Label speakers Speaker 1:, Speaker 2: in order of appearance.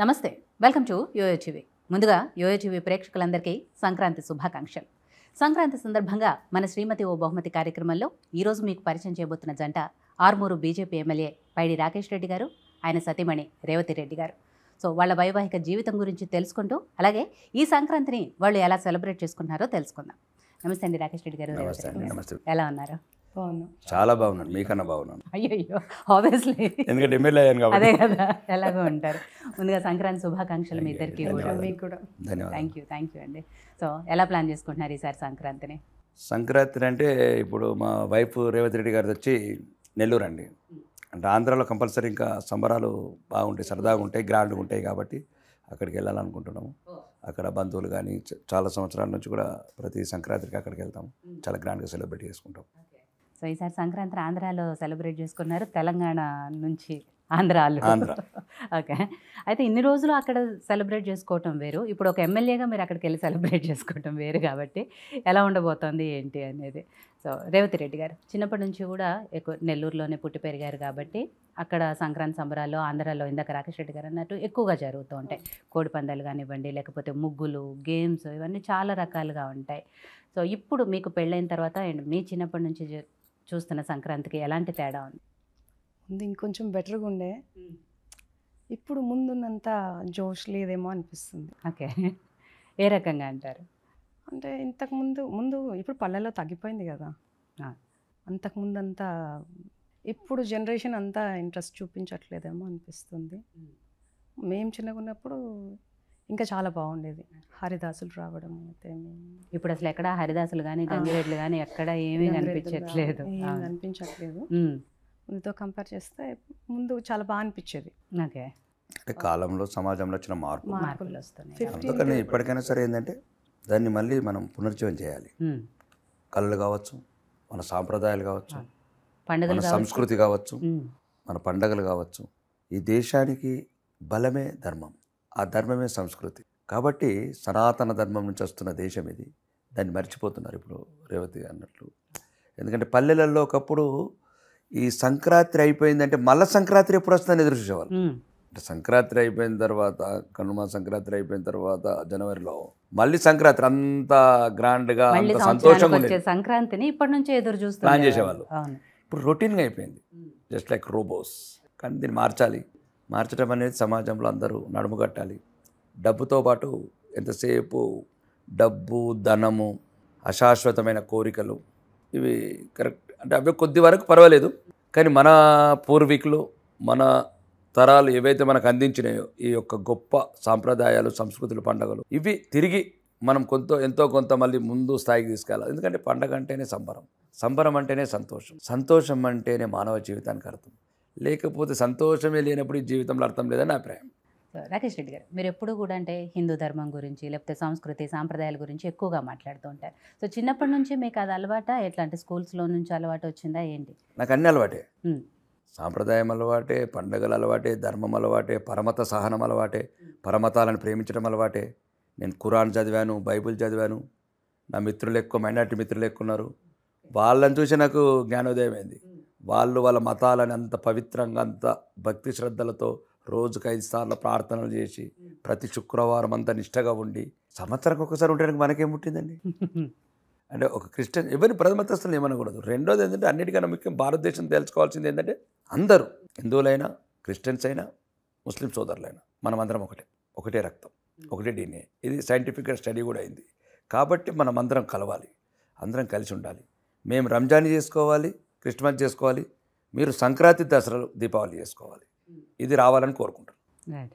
Speaker 1: నమస్తే welcome to TV ముందుగా TV ప్రేక్షకులందరికీ సంక్రాంతి శుభాకాంక్షలు సంక్రాంతి సందర్భంగా మన శ్రీమతి ఓ బహుమతి కార్యక్రమంలో ఈరోజు మీకు పరిచయం చేయబోతున్న జంట ఆర్మూరు బీజేపీ ఎమ్మెల్యే పైడి రాకేష్ రెడ్డి గారు ఆయన సతీమణి రేవతి రెడ్డి గారు సో వాళ్ళ వైవాహిక జీవితం గురించి తెలుసుకుంటూ అలాగే ఈ సంక్రాంతిని వాళ్ళు ఎలా సెలబ్రేట్ చేసుకున్నారో తెలుసుకుందాం నమస్తే అండి రాకేష్ రెడ్డి గారు ఎలా ఉన్నారు
Speaker 2: చాలా బాగున్నాను మీకన్నా బాగున్నాను
Speaker 1: అయ్యో ఆబ్వియస్లీ
Speaker 2: ఎందుకంటే ఎమ్మెల్యే అయ్యాను కాబట్టి అదే కదా
Speaker 1: ఎలాగో ఉంటారు ముందుగా సంక్రాంతి శుభాకాంక్షలు మీ ఇద్దరికి థ్యాంక్ యూ థ్యాంక్ యూ అండి సో ఎలా ప్లాన్ చేసుకుంటున్నారు ఈసారి సంక్రాంతిని
Speaker 2: సంక్రాంతి అంటే ఇప్పుడు మా వైఫ్ రేవతి రెడ్డి గారిది వచ్చి నెల్లూరు అండి అంటే ఆంధ్రాలో కంపల్సరీ ఇంకా సంబరాలు బాగుంటాయి సరదాగా ఉంటాయి గ్రాండ్గా ఉంటాయి కాబట్టి అక్కడికి వెళ్ళాలనుకుంటున్నాము అక్కడ బంధువులు కానీ చాలా సంవత్సరాల నుంచి కూడా ప్రతి సంక్రాంతికి అక్కడికి వెళ్తాము చాలా గ్రాండ్గా సెలబ్రేట్ చేసుకుంటాం
Speaker 1: సో ఈసారి సంక్రాంతి ఆంధ్రాలో సెలబ్రేట్ చేసుకున్నారు తెలంగాణ నుంచి ఆంధ్రాలో ఓకే అయితే ఇన్ని రోజులు అక్కడ సెలబ్రేట్ చేసుకోవటం వేరు ఇప్పుడు ఒక ఎమ్మెల్యేగా మీరు అక్కడికి వెళ్ళి సెలబ్రేట్ చేసుకోవటం వేరు కాబట్టి ఎలా ఉండబోతోంది ఏంటి అనేది సో రేవతి రెడ్డి గారు చిన్నప్పటి నుంచి కూడా ఎక్కువ నెల్లూరులోనే పుట్టి పెరిగారు కాబట్టి అక్కడ సంక్రాంతి సంబరాలు ఆంధ్రాలో ఇందాక రాకేష్ రెడ్డి గారు అన్నట్టు ఎక్కువగా జరుగుతూ ఉంటాయి కోడి పందాలు కానివ్వండి లేకపోతే ముగ్గులు గేమ్స్ ఇవన్నీ చాలా రకాలుగా ఉంటాయి సో ఇప్పుడు మీకు పెళ్ళైన తర్వాత అండ్ మీ చిన్నప్పటి నుంచి చూస్తున్న సంక్రాంతికి ఎలాంటి తేడా ఉంది ముందు ఇంకొంచెం బెటర్గా ఉండే ఇప్పుడు ముందున్నంత జోష్ లేదేమో అనిపిస్తుంది ఓకే ఏ రకంగా అంటారు అంటే ఇంతకుముందు ముందు ఇప్పుడు పల్లెల్లో తగ్గిపోయింది కదా అంతకుముందు అంతా ఇప్పుడు జనరేషన్ అంతా ఇంట్రెస్ట్ చూపించట్లేదేమో అనిపిస్తుంది మేము చిన్నగా ఉన్నప్పుడు ఇంకా చాలా బాగుండేది హరిదాసులు రావడం అయితే ఇప్పుడు అసలు ఎక్కడ హరిదాసులు కానీ గంగిరెడ్లు కానీ ఎక్కడ ఏమీ కనిపించట్లేదు కనిపించట్లేదు ముందుతో కంపేర్ చేస్తే ముందు చాలా బాగా అనిపించేది అంటే
Speaker 2: కాలంలో సమాజంలో వచ్చిన మార్పు
Speaker 1: మార్పులు వస్తున్నాయి ఇప్పటికైనా
Speaker 2: సరే ఏంటంటే దాన్ని మళ్ళీ మనం పునర్జీవం చేయాలి కళ్ళు కావచ్చు మన సాంప్రదాయాలు కావచ్చు
Speaker 1: పండుగ సంస్కృతి కావచ్చు
Speaker 2: మన పండగలు కావచ్చు ఈ దేశానికి బలమే ధర్మం ఆ ధర్మమే సంస్కృతి కాబట్టి సనాతన ధర్మం నుంచి వస్తున్న దేశం ఇది దాన్ని మర్చిపోతున్నారు ఇప్పుడు రేవతి అన్నట్లు ఎందుకంటే పల్లెలలో ఒకప్పుడు ఈ సంక్రాంతి అయిపోయిందంటే మల్ల సంక్రాంతి ఎప్పుడు వస్తుందని ఎదురు చూసేవాళ్ళు అంటే సంక్రాంతి అయిపోయిన తర్వాత కనుమ సంక్రాంతి అయిపోయిన తర్వాత జనవరిలో మళ్ళీ సంక్రాంతి అంత గ్రాండ్గా అంత సంతోషంగా
Speaker 1: సంక్రాంతిని ఇప్పటి నుంచి ఎదురు
Speaker 2: చూస్తూ ప్లాన్ చేసేవాళ్ళు ఇప్పుడు రొటీన్గా అయిపోయింది జస్ట్ లైక్ రోబోస్ కానీ దీన్ని మార్చాలి మార్చడం అనేది సమాజంలో అందరూ కట్టాలి డబ్బుతో పాటు ఎంతసేపు డబ్బు ధనము అశాశ్వతమైన కోరికలు ఇవి కరెక్ట్ అంటే అవి కొద్ది వరకు పర్వాలేదు కానీ మన పూర్వీకులు మన తరాలు ఏవైతే మనకు అందించినాయో ఈ యొక్క గొప్ప సాంప్రదాయాలు సంస్కృతులు పండుగలు ఇవి తిరిగి మనం కొంత ఎంతో కొంత మళ్ళీ ముందు స్థాయికి తీసుకెళ్ళాలి ఎందుకంటే పండగ అంటేనే సంబరం సంబరం అంటేనే సంతోషం సంతోషం అంటేనే మానవ జీవితానికి అర్థం లేకపోతే సంతోషమే లేనప్పుడు ఈ జీవితంలో అర్థం లేదని అభిప్రాయం
Speaker 1: రాకేష్ రెడ్డి గారు మీరు ఎప్పుడు కూడా అంటే హిందూ ధర్మం గురించి లేకపోతే సంస్కృతి సాంప్రదాయాల గురించి ఎక్కువగా మాట్లాడుతూ ఉంటారు సో చిన్నప్పటి నుంచి మీకు అది అలవాట ఎట్లా అంటే స్కూల్స్లో నుంచి అలవాటు వచ్చిందా ఏంటి
Speaker 2: నాకు అన్ని అలవాటే hmm. సాంప్రదాయం అలవాటే పండుగలు అలవాటే ధర్మం అలవాటే పరమత సహనం అలవాటే పరమతాలను ప్రేమించడం అలవాటే నేను కురాన్ చదివాను బైబిల్ చదివాను నా మిత్రులు ఎక్కువ మైనార్టీ మిత్రులు ఎక్కువ ఉన్నారు వాళ్ళని చూసి నాకు జ్ఞానోదయం అయింది వాళ్ళు వాళ్ళ మతాలని అంత పవిత్రంగా అంత భక్తి శ్రద్ధలతో రోజుకు ఐదు సార్లు ప్రార్థనలు చేసి ప్రతి శుక్రవారం అంతా నిష్టగా ఉండి సంవత్సరానికి ఒకసారి ఉండడానికి మనకేం పుట్టిందండి అంటే ఒక క్రిస్టియన్ ఎవరి ప్రథమతస్థలు ఏమనకూడదు రెండోది ఏంటంటే అన్నిటికన్నా ముఖ్యం భారతదేశం తెలుసుకోవాల్సింది ఏంటంటే అందరూ హిందువులైనా క్రిస్టియన్స్ అయినా ముస్లిం సోదరులైనా మనమందరం ఒకటే ఒకటే రక్తం ఒకటే డిఎన్ఏ ఇది సైంటిఫిక్గా స్టడీ కూడా అయింది కాబట్టి మనమందరం కలవాలి అందరం కలిసి ఉండాలి మేము రంజాన్ చేసుకోవాలి క్రిస్మస్ చేసుకోవాలి మీరు సంక్రాంతి దసరాలు దీపావళి చేసుకోవాలి ఇది రావాలని కోరుకుంటారు